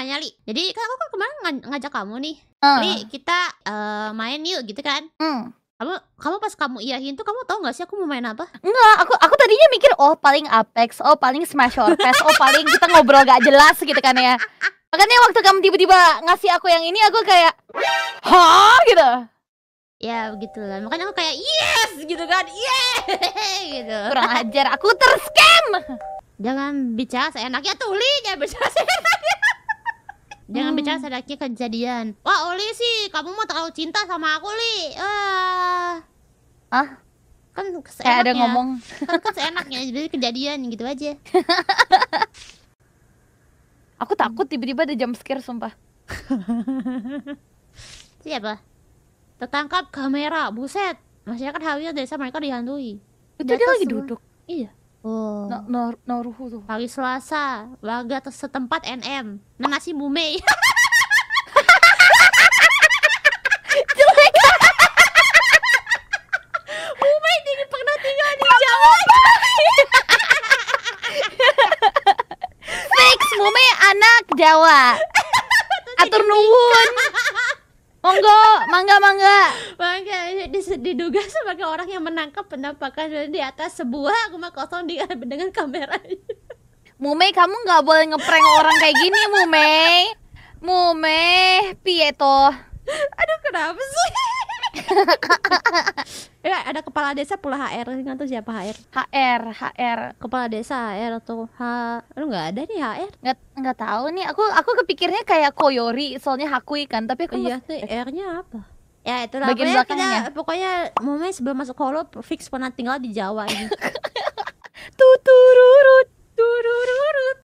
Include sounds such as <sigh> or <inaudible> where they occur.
nanya Li jadi kan aku kan kemarin ngajak kamu nih uh. Li kita uh, main yuk gitu kan mm. kamu kamu pas kamu iyahin tuh kamu tau gak sih aku mau main apa enggak aku aku tadinya mikir oh paling Apex oh paling Smash or Pass oh paling kita ngobrol gak jelas gitu kan ya makanya waktu kamu tiba-tiba ngasih aku yang ini aku kayak hah gitu ya begitu begitulah makanya aku kayak yes gitu kan yeah <laughs> gitu kurang ajar aku terscam jangan bicara seenaknya tuh li jangan bicara seenaknya Jangan hmm. bicara sedikit kejadian. Wah, Oli sih, kamu mau terlalu cinta sama aku, Li. Ah. Ah? Kan Kayak ada ngomong. Kan, <laughs> kan seenaknya, jadi kejadian gitu aja. <laughs> aku takut tiba-tiba ada jump scare, sumpah. <laughs> Siapa? Tertangkap kamera, buset. Masyarakat Hawiyah desa mereka dihantui. Itu dia lagi duduk. Iya. Oh. No, no, tuh. Hari Selasa, warga setempat NM. Nangasi Bume. <laughs> Jelek. Bume ini pernah tinggal di Jawa. Fix Bume anak Jawa. <laughs> Atur nuwun. Monggo, mangga mangga. Mangga diduga sebagai orang yang menangkap penampakan di atas sebuah rumah kosong di, <laughs> dengan kamera. Mume, kamu nggak boleh ngeprank orang kayak gini, Mume. Mume, Pieto. Aduh, kenapa sih? ya <laughs> ada kepala desa pula HR kan tuh siapa HR HR HR kepala desa HR tuh H lu nggak ada nih HR nggak nggak tahu nih aku aku kepikirnya kayak Koyori soalnya Hakui kan tapi aku iya tuh R-nya apa ya itu lah bagian belakangnya pokoknya momen sebelum masuk holo fix pernah tinggal di Jawa ini <laughs>